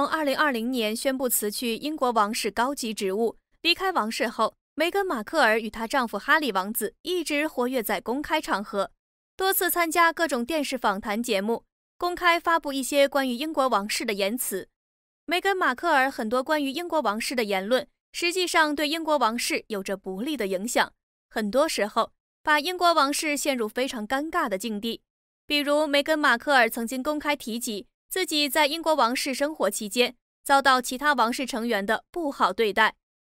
从二零二零年宣布辞去英国王室高级职务，离开王室后，梅根·马克尔与她丈夫哈里王子一直活跃在公开场合，多次参加各种电视访谈节目，公开发布一些关于英国王室的言辞。梅根·马克尔很多关于英国王室的言论，实际上对英国王室有着不利的影响，很多时候把英国王室陷入非常尴尬的境地。比如，梅根·马克尔曾经公开提及。自己在英国王室生活期间遭到其他王室成员的不好对待，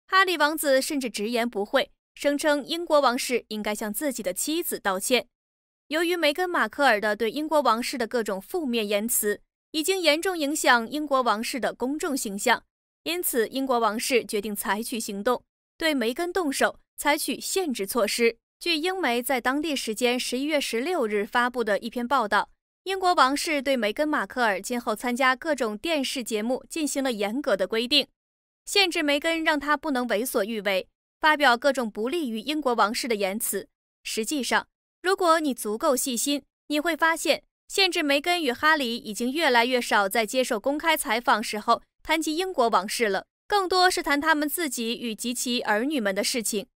哈利王子甚至直言不讳，声称英国王室应该向自己的妻子道歉。由于梅根·马克尔的对英国王室的各种负面言辞已经严重影响英国王室的公众形象，因此英国王室决定采取行动，对梅根动手，采取限制措施。据英媒在当地时间十一月十六日发布的一篇报道。英国王室对梅根·马克尔今后参加各种电视节目进行了严格的规定，限制梅根，让她不能为所欲为，发表各种不利于英国王室的言辞。实际上，如果你足够细心，你会发现，限制梅根与哈里已经越来越少，在接受公开采访时候谈及英国王室了，更多是谈他们自己与及其儿女们的事情。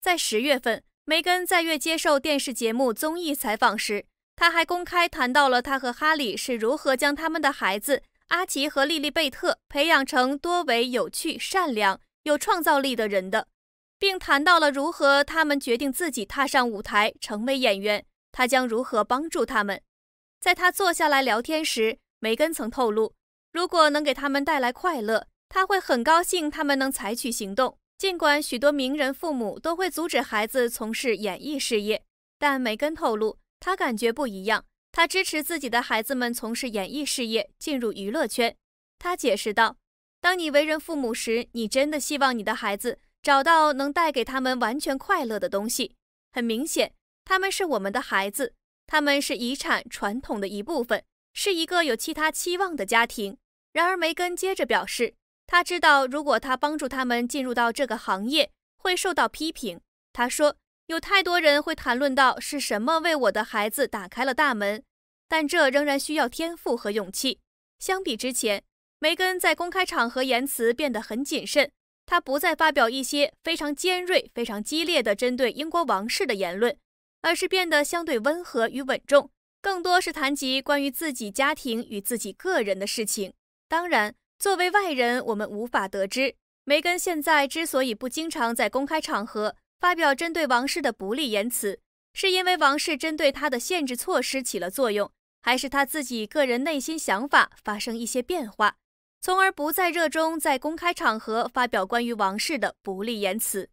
在十月份，梅根在月接受电视节目综艺采访时。他还公开谈到了他和哈利是如何将他们的孩子阿奇和莉莉贝特培养成多维、有趣、善良、有创造力的人的，并谈到了如何他们决定自己踏上舞台成为演员，他将如何帮助他们。在他坐下来聊天时，梅根曾透露，如果能给他们带来快乐，他会很高兴他们能采取行动。尽管许多名人父母都会阻止孩子从事演艺事业，但梅根透露。他感觉不一样。他支持自己的孩子们从事演艺事业，进入娱乐圈。他解释道：“当你为人父母时，你真的希望你的孩子找到能带给他们完全快乐的东西。很明显，他们是我们的孩子，他们是遗产传统的一部分，是一个有其他期望的家庭。”然而，梅根接着表示，他知道如果他帮助他们进入到这个行业，会受到批评。他说。有太多人会谈论到是什么为我的孩子打开了大门，但这仍然需要天赋和勇气。相比之前，梅根在公开场合言辞变得很谨慎，她不再发表一些非常尖锐、非常激烈的针对英国王室的言论，而是变得相对温和与稳重，更多是谈及关于自己家庭与自己个人的事情。当然，作为外人，我们无法得知梅根现在之所以不经常在公开场合。发表针对王室的不利言辞，是因为王室针对他的限制措施起了作用，还是他自己个人内心想法发生一些变化，从而不再热衷在公开场合发表关于王室的不利言辞？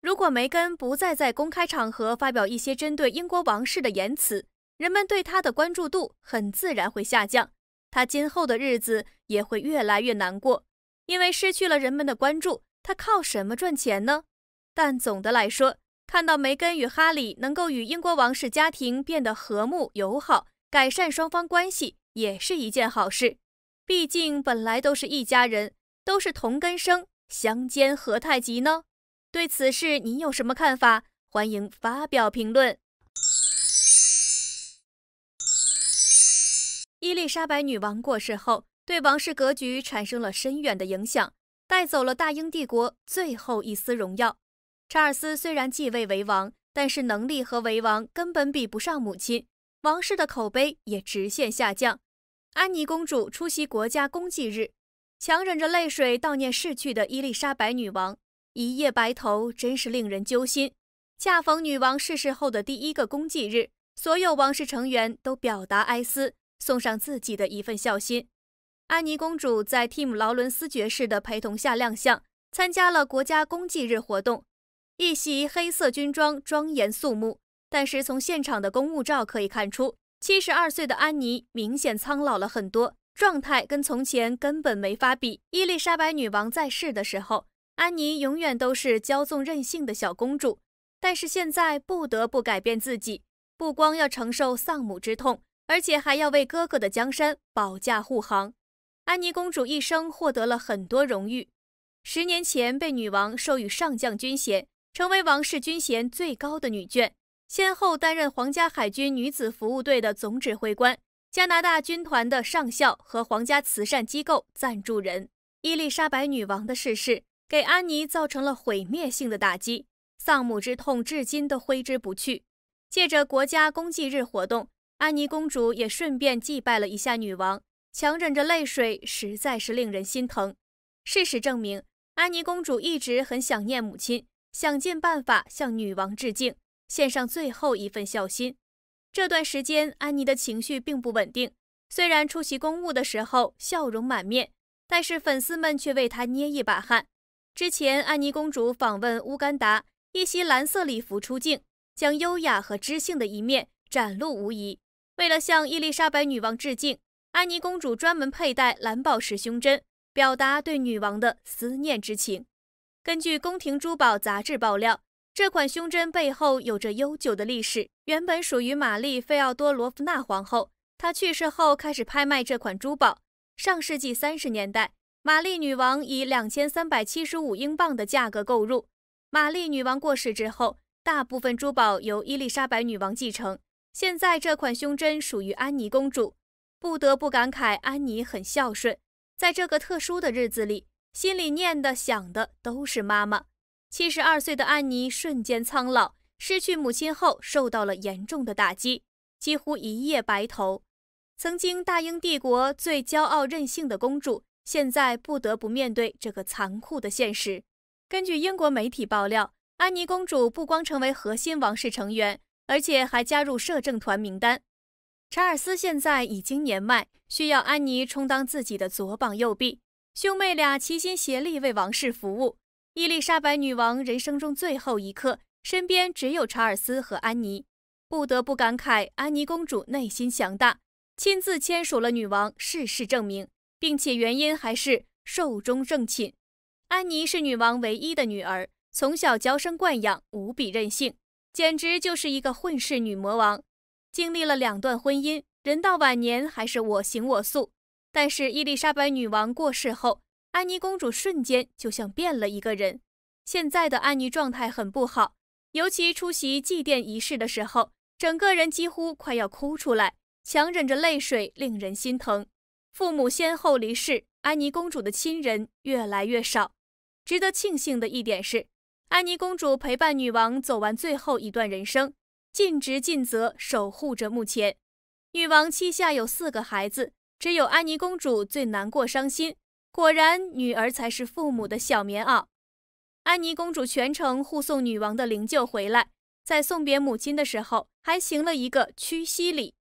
如果梅根不再在公开场合发表一些针对英国王室的言辞，人们对他的关注度很自然会下降，他今后的日子也会越来越难过，因为失去了人们的关注，他靠什么赚钱呢？但总的来说，看到梅根与哈里能够与英国王室家庭变得和睦友好，改善双方关系，也是一件好事。毕竟本来都是一家人，都是同根生，相煎何太急呢？对此事您有什么看法？欢迎发表评论。伊丽莎白女王过世后，对王室格局产生了深远的影响，带走了大英帝国最后一丝荣耀。查尔斯虽然继位为王，但是能力和为王根本比不上母亲，王室的口碑也直线下降。安妮公主出席国家公祭日，强忍着泪水悼念逝去的伊丽莎白女王，一夜白头真是令人揪心。恰逢女王逝世后的第一个公祭日，所有王室成员都表达哀思，送上自己的一份孝心。安妮公主在蒂姆·劳伦斯爵士的陪同下亮相，参加了国家公祭日活动。一袭黑色军装庄严肃穆，但是从现场的公务照可以看出，七十二岁的安妮明显苍老了很多，状态跟从前根本没法比。伊丽莎白女王在世的时候，安妮永远都是骄纵任性的小公主，但是现在不得不改变自己，不光要承受丧母之痛，而且还要为哥哥的江山保驾护航。安妮公主一生获得了很多荣誉，十年前被女王授予上将军衔。成为王室军衔最高的女眷，先后担任皇家海军女子服务队的总指挥官、加拿大军团的上校和皇家慈善机构赞助人。伊丽莎白女王的逝世给安妮造成了毁灭性的打击，丧母之痛至今都挥之不去。借着国家公祭日活动，安妮公主也顺便祭拜了一下女王，强忍着泪水，实在是令人心疼。事实证明，安妮公主一直很想念母亲。想尽办法向女王致敬，献上最后一份孝心。这段时间，安妮的情绪并不稳定。虽然出席公务的时候笑容满面，但是粉丝们却为她捏一把汗。之前，安妮公主访问乌干达，一袭蓝色礼服出镜，将优雅和知性的一面展露无遗。为了向伊丽莎白女王致敬，安妮公主专门佩戴蓝宝石胸针，表达对女王的思念之情。根据《宫廷珠宝》杂志爆料，这款胸针背后有着悠久的历史，原本属于玛丽·费奥多罗夫娜皇后。她去世后，开始拍卖这款珠宝。上世纪三十年代，玛丽女王以两千三百七十五英镑的价格购入。玛丽女王过世之后，大部分珠宝由伊丽莎白女王继承。现在，这款胸针属于安妮公主。不得不感慨，安妮很孝顺。在这个特殊的日子里。心里念的、想的都是妈妈。七十二岁的安妮瞬间苍老，失去母亲后受到了严重的打击，几乎一夜白头。曾经大英帝国最骄傲任性的公主，现在不得不面对这个残酷的现实。根据英国媒体爆料，安妮公主不光成为核心王室成员，而且还加入摄政团名单。查尔斯现在已经年迈，需要安妮充当自己的左膀右臂。兄妹俩齐心协力为王室服务。伊丽莎白女王人生中最后一刻，身边只有查尔斯和安妮，不得不感慨安妮公主内心强大，亲自签署了女王逝世证明，并且原因还是寿终正寝。安妮是女王唯一的女儿，从小娇生惯养，无比任性，简直就是一个混世女魔王。经历了两段婚姻，人到晚年还是我行我素。但是伊丽莎白女王过世后，安妮公主瞬间就像变了一个人。现在的安妮状态很不好，尤其出席祭奠仪式的时候，整个人几乎快要哭出来，强忍着泪水令人心疼。父母先后离世，安妮公主的亲人越来越少。值得庆幸的一点是，安妮公主陪伴女王走完最后一段人生，尽职尽责守护着墓前。女王膝下有四个孩子。只有安妮公主最难过、伤心。果然，女儿才是父母的小棉袄。安妮公主全程护送女王的灵柩回来，在送别母亲的时候，还行了一个屈膝礼。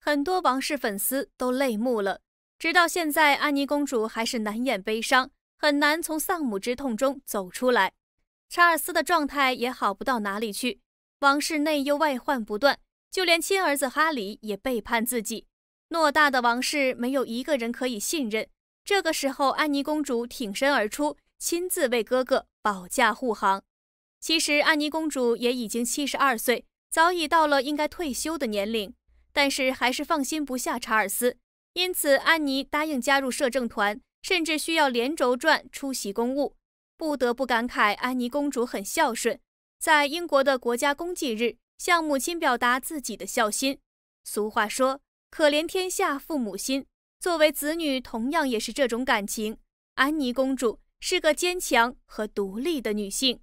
很多王室粉丝都泪目了。直到现在，安妮公主还是难掩悲伤，很难从丧母之痛中走出来。查尔斯的状态也好不到哪里去，王室内忧外患不断，就连亲儿子哈里也背叛自己。偌大的王室没有一个人可以信任。这个时候，安妮公主挺身而出，亲自为哥哥保驾护航。其实，安妮公主也已经七十二岁，早已到了应该退休的年龄，但是还是放心不下查尔斯。因此，安妮答应加入摄政团，甚至需要连轴转出席公务。不得不感慨，安妮公主很孝顺，在英国的国家公祭日向母亲表达自己的孝心。俗话说。可怜天下父母心，作为子女，同样也是这种感情。安妮公主是个坚强和独立的女性。